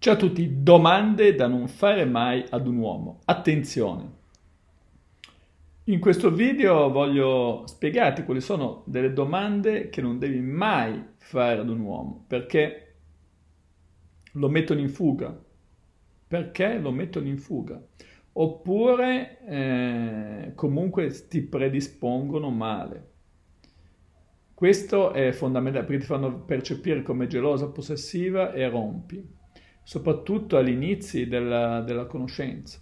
Ciao a tutti, domande da non fare mai ad un uomo. Attenzione! In questo video voglio spiegarti quali sono delle domande che non devi mai fare ad un uomo, perché lo mettono in fuga. Perché lo mettono in fuga? Oppure eh, comunque ti predispongono male. Questo è fondamentale perché ti fanno percepire come gelosa, possessiva e rompi soprattutto agli inizi della, della conoscenza.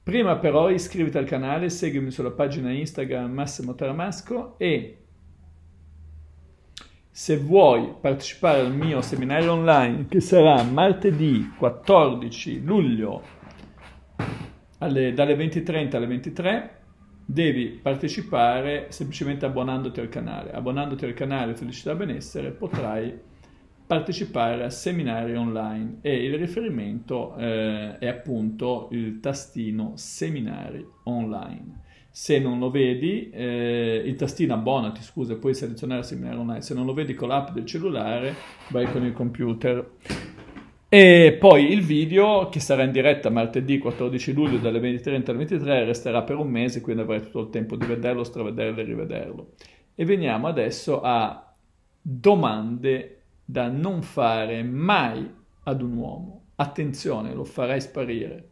Prima però iscriviti al canale, seguimi sulla pagina Instagram Massimo Taramasco e se vuoi partecipare al mio seminario online che sarà martedì 14 luglio alle, dalle 20.30 alle 23 devi partecipare semplicemente abbonandoti al canale. Abbonandoti al canale Felicità Benessere potrai partecipare a seminari online e il riferimento eh, è appunto il tastino seminari online. Se non lo vedi, eh, il tastino abbonati, scusa, puoi selezionare seminari online. Se non lo vedi con l'app del cellulare, vai con il computer. E poi il video che sarà in diretta martedì 14 luglio dalle 20.30 alle 23 resterà per un mese, quindi avrai tutto il tempo di vederlo, stravederlo e rivederlo. E veniamo adesso a domande da non fare mai ad un uomo. Attenzione, lo farai sparire.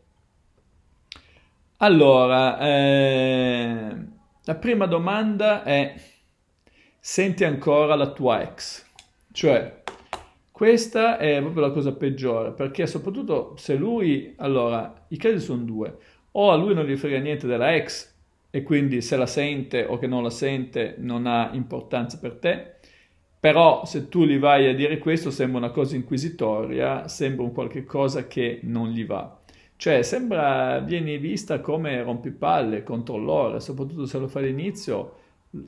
Allora, eh, la prima domanda è, senti ancora la tua ex? Cioè, questa è proprio la cosa peggiore, perché soprattutto se lui, allora, i casi sono due, o a lui non gli frega niente della ex, e quindi se la sente o che non la sente non ha importanza per te, però se tu gli vai a dire questo sembra una cosa inquisitoria, sembra un qualche cosa che non gli va. Cioè sembra, vieni vista come rompipalle, controllore, soprattutto se lo fa all'inizio,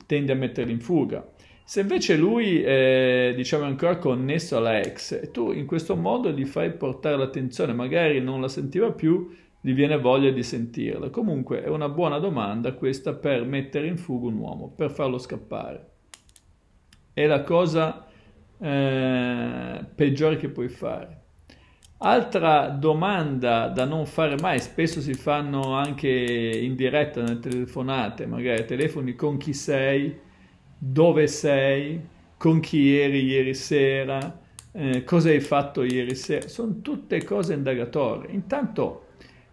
tende a metterli in fuga. Se invece lui è, diciamo, ancora connesso alla ex, tu in questo modo gli fai portare l'attenzione, magari non la sentiva più, gli viene voglia di sentirla. Comunque è una buona domanda questa per mettere in fuga un uomo, per farlo scappare è la cosa eh, peggiore che puoi fare. Altra domanda da non fare mai, spesso si fanno anche in diretta nelle telefonate, magari telefoni con chi sei, dove sei, con chi eri ieri sera, eh, cosa hai fatto ieri sera, sono tutte cose indagatorie. Intanto,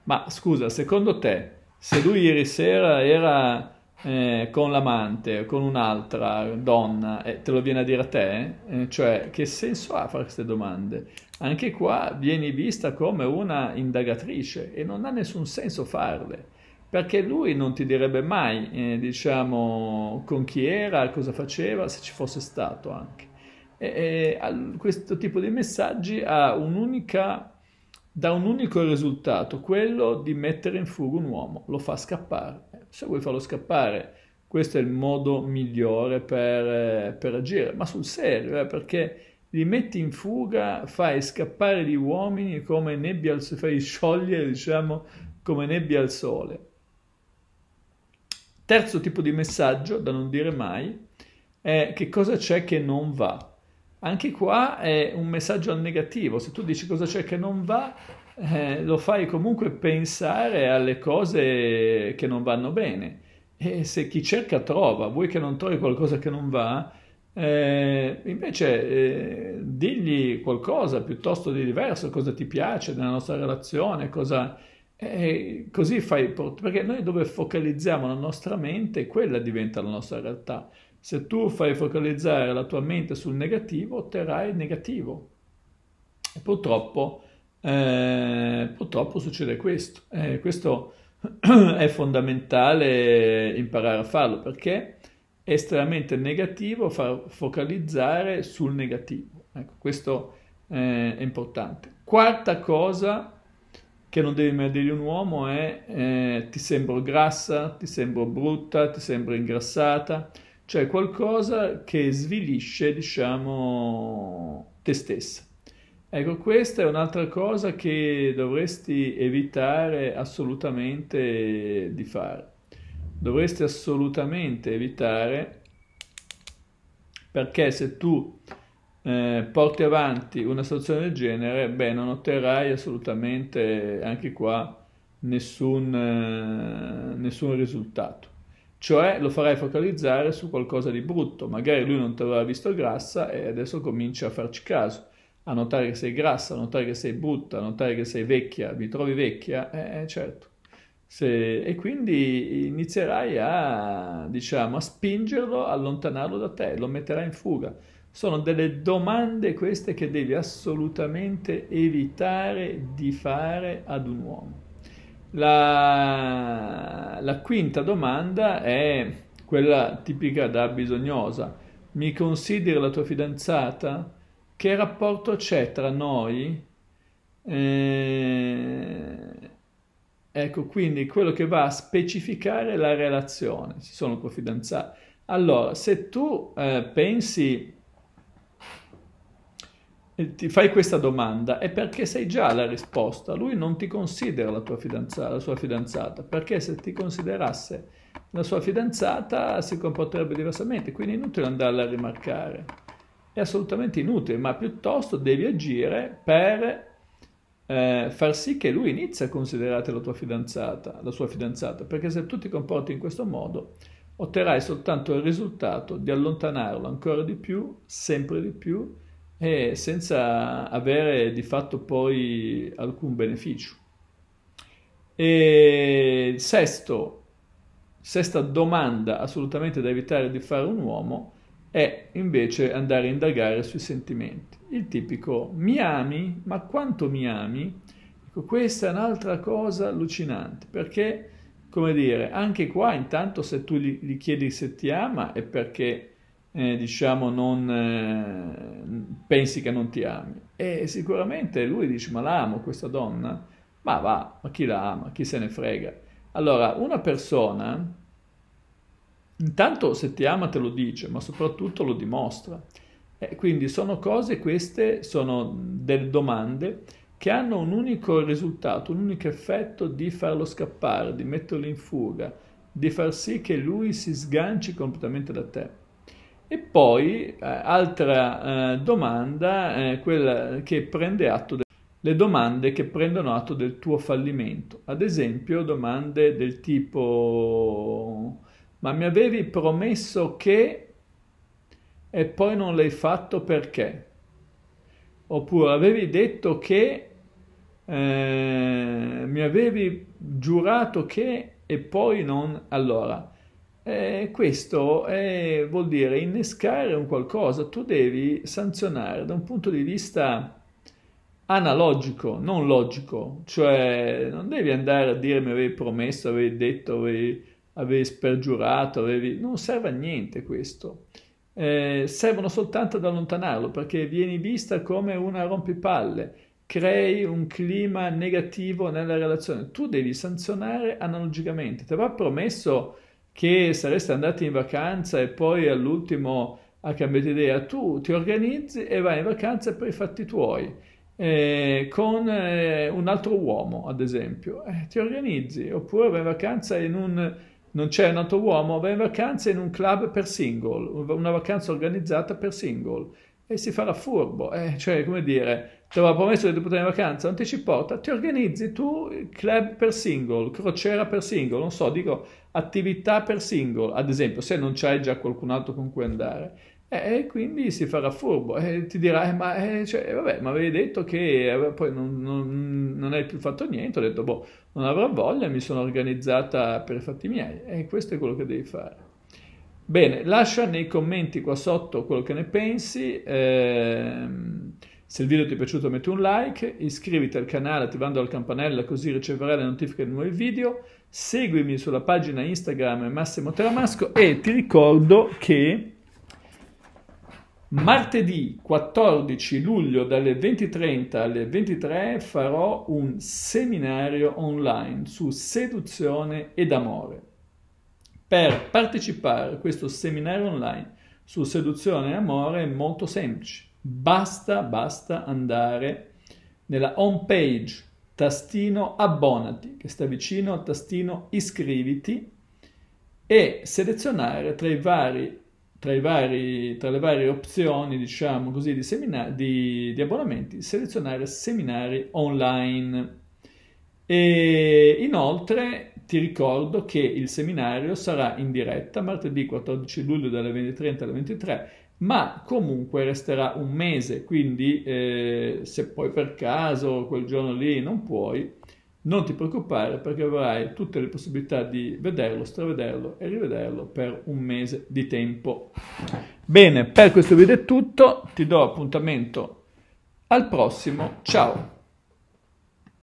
ma scusa, secondo te, se lui ieri sera era eh, con l'amante, con un'altra donna, e te lo viene a dire a te? Eh, cioè, che senso ha fare queste domande? Anche qua vieni vista come una indagatrice e non ha nessun senso farle, perché lui non ti direbbe mai, eh, diciamo, con chi era, cosa faceva, se ci fosse stato anche. E, e, questo tipo di messaggi ha un'unica da un unico risultato, quello di mettere in fuga un uomo, lo fa scappare se vuoi farlo scappare questo è il modo migliore per, eh, per agire, ma sul serio, eh, perché li metti in fuga, fai scappare gli uomini come nebbia fai sciogliere, diciamo, come nebbia al sole. Terzo tipo di messaggio da non dire mai è che cosa c'è che non va. Anche qua è un messaggio al negativo, se tu dici cosa c'è che non va, eh, lo fai comunque pensare alle cose che non vanno bene. E se chi cerca trova, vuoi che non trovi qualcosa che non va, eh, invece eh, digli qualcosa piuttosto di diverso, cosa ti piace nella nostra relazione, cosa, eh, così fai, perché noi dove focalizziamo la nostra mente, quella diventa la nostra realtà. Se tu fai focalizzare la tua mente sul negativo, otterrai il negativo. E purtroppo eh, purtroppo succede questo. Eh, questo è fondamentale imparare a farlo perché è estremamente negativo far focalizzare sul negativo. Ecco, questo eh, è importante. Quarta cosa che non devi mai dire un uomo è eh, ti sembro grassa, ti sembro brutta, ti sembro ingrassata, cioè qualcosa che svilisce, diciamo, te stessa. Ecco, questa è un'altra cosa che dovresti evitare assolutamente di fare. Dovresti assolutamente evitare perché se tu eh, porti avanti una situazione del genere, beh, non otterrai assolutamente anche qua nessun, eh, nessun risultato. Cioè lo farai focalizzare su qualcosa di brutto, magari lui non ti aveva visto grassa e adesso comincia a farci caso a notare che sei grassa, a notare che sei brutta, a notare che sei vecchia, mi trovi vecchia, eh, eh, certo. Se, e quindi inizierai a, diciamo, a spingerlo, allontanarlo da te, lo metterai in fuga. Sono delle domande queste che devi assolutamente evitare di fare ad un uomo. La, la quinta domanda è quella tipica da bisognosa. Mi consideri la tua fidanzata? che rapporto c'è tra noi? Eh, ecco, quindi quello che va a specificare la relazione, si sono cofidanzati. Allora, se tu eh, pensi, eh, ti fai questa domanda, è perché sai già la risposta. Lui non ti considera la tua fidanzata, la sua fidanzata, perché se ti considerasse la sua fidanzata si comporterebbe diversamente, quindi è inutile andarla a rimarcare è assolutamente inutile, ma piuttosto devi agire per eh, far sì che lui inizi a considerare la tua fidanzata, la sua fidanzata, perché se tu ti comporti in questo modo otterrai soltanto il risultato di allontanarlo ancora di più, sempre di più e senza avere di fatto poi alcun beneficio. E sesto, sesta domanda assolutamente da evitare di fare un uomo è invece andare a indagare sui sentimenti. Il tipico mi ami, ma quanto mi ami? Ecco, questa è un'altra cosa allucinante, perché, come dire, anche qua intanto se tu gli, gli chiedi se ti ama è perché eh, diciamo, non, eh, pensi che non ti ami. E sicuramente lui dice, ma l'amo questa donna? Ma va, ma chi la ama? Chi se ne frega? Allora, una persona Intanto se ti ama te lo dice, ma soprattutto lo dimostra. Eh, quindi sono cose, queste sono delle domande che hanno un unico risultato, un unico effetto di farlo scappare, di metterlo in fuga, di far sì che lui si sganci completamente da te. E poi, eh, altra eh, domanda, eh, quella che prende atto del le domande che prendono atto del tuo fallimento. Ad esempio, domande del tipo ma mi avevi promesso che e poi non l'hai fatto perché? Oppure avevi detto che eh, mi avevi giurato che e poi non allora. Eh, questo è, vuol dire innescare un qualcosa, tu devi sanzionare da un punto di vista analogico, non logico, cioè non devi andare a dire mi avevi promesso, avevi detto, avevi avevi spergiurato, avevi... non serve a niente questo. Eh, servono soltanto ad allontanarlo perché vieni vista come una rompipalle, crei un clima negativo nella relazione. Tu devi sanzionare analogicamente. Ti aveva promesso che saresti andati in vacanza e poi all'ultimo ha cambiato idea. Tu ti organizzi e vai in vacanza per i fatti tuoi. Eh, con eh, un altro uomo, ad esempio, eh, ti organizzi oppure vai in vacanza in un non c'è un altro uomo, va in vacanza in un club per single, una vacanza organizzata per single e si farà furbo, eh, cioè come dire, ti aveva promesso di poter in vacanza, non ti ci porta, ti organizzi tu club per single, crociera per single, non so, dico attività per single, ad esempio se non c'hai già qualcun altro con cui andare, eh, e quindi si farà furbo e eh, ti dirà, eh, ma, cioè, vabbè, ma avevi detto che eh, poi non, non, non, hai più fatto niente, ho detto, boh, non avrò voglia, mi sono organizzata per i fatti miei e questo è quello che devi fare. Bene, lascia nei commenti qua sotto quello che ne pensi, ehm, se il video ti è piaciuto metti un like, iscriviti al canale attivando la campanella così riceverai le notifiche dei nuovi video, seguimi sulla pagina Instagram Massimo Teramasco e ti ricordo che Martedì 14 luglio dalle 20.30 alle 23 farò un seminario online su seduzione ed amore. Per partecipare a questo seminario online su seduzione e amore è molto semplice. Basta, basta andare nella home page tastino abbonati che sta vicino al tastino iscriviti e selezionare tra i vari tra, vari, tra le varie opzioni, diciamo così, di, semina- di, di abbonamenti, selezionare seminari online. E inoltre ti ricordo che il seminario sarà in diretta martedì 14 luglio dalle 20.30 alle 23, ma comunque resterà un mese, quindi eh, se poi per caso quel giorno lì non puoi, non ti preoccupare perché avrai tutte le possibilità di vederlo, stravederlo e rivederlo per un mese di tempo. Bene, per questo video è tutto, ti do appuntamento al prossimo, ciao!